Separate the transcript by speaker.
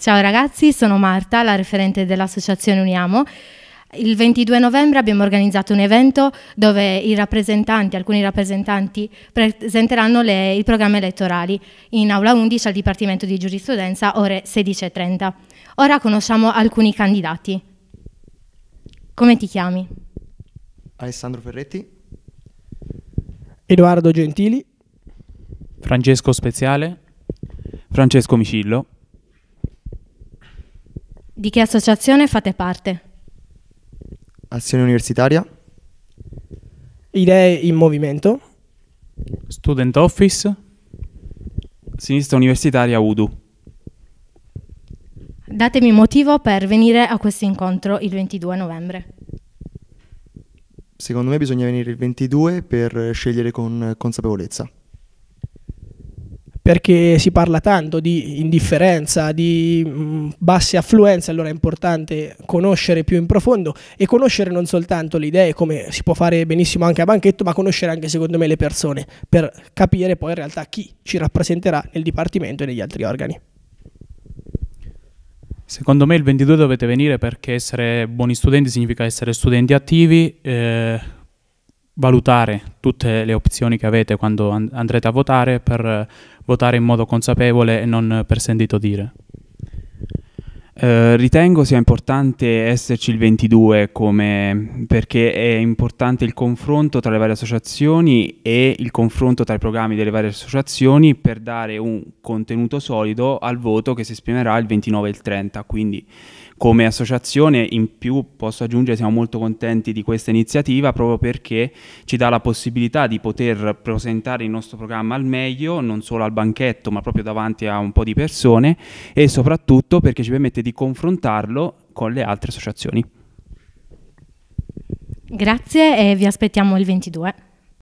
Speaker 1: Ciao ragazzi, sono Marta, la referente dell'associazione Uniamo. Il 22 novembre abbiamo organizzato un evento dove rappresentanti, alcuni rappresentanti presenteranno le, il programma elettorali in aula 11 al Dipartimento di Giurisprudenza ore 16.30. Ora conosciamo alcuni candidati. Come ti chiami?
Speaker 2: Alessandro Ferretti. Edoardo Gentili.
Speaker 3: Francesco Speziale. Francesco Micillo.
Speaker 1: Di che associazione fate parte?
Speaker 3: Azione universitaria.
Speaker 2: Idee in movimento.
Speaker 3: Student Office. Sinistra universitaria UDU.
Speaker 1: Datemi motivo per venire a questo incontro il 22 novembre.
Speaker 3: Secondo me bisogna venire il 22 per scegliere con consapevolezza
Speaker 2: perché si parla tanto di indifferenza, di mh, mm, basse affluenze, allora è importante conoscere più in profondo e conoscere non soltanto le idee, come si può fare benissimo anche a banchetto, ma conoscere anche secondo me le persone, per capire poi in realtà chi ci rappresenterà nel dipartimento e negli altri organi.
Speaker 3: Secondo me il 22 dovete venire perché essere buoni studenti significa essere studenti attivi, eh, valutare tutte le opzioni che avete quando andrete a votare per votare in modo consapevole e non per sentito dire.
Speaker 4: Eh, ritengo sia importante esserci il 22 come, perché è importante il confronto tra le varie associazioni e il confronto tra i programmi delle varie associazioni per dare un contenuto solido al voto che si esprimerà il 29 e il 30. Quindi come associazione in più posso aggiungere siamo molto contenti di questa iniziativa proprio perché ci dà la possibilità di poter presentare il nostro programma al meglio, non solo al banchetto ma proprio davanti a un po' di persone e soprattutto perché ci permette di di confrontarlo con le altre associazioni.
Speaker 1: Grazie e vi aspettiamo il 22.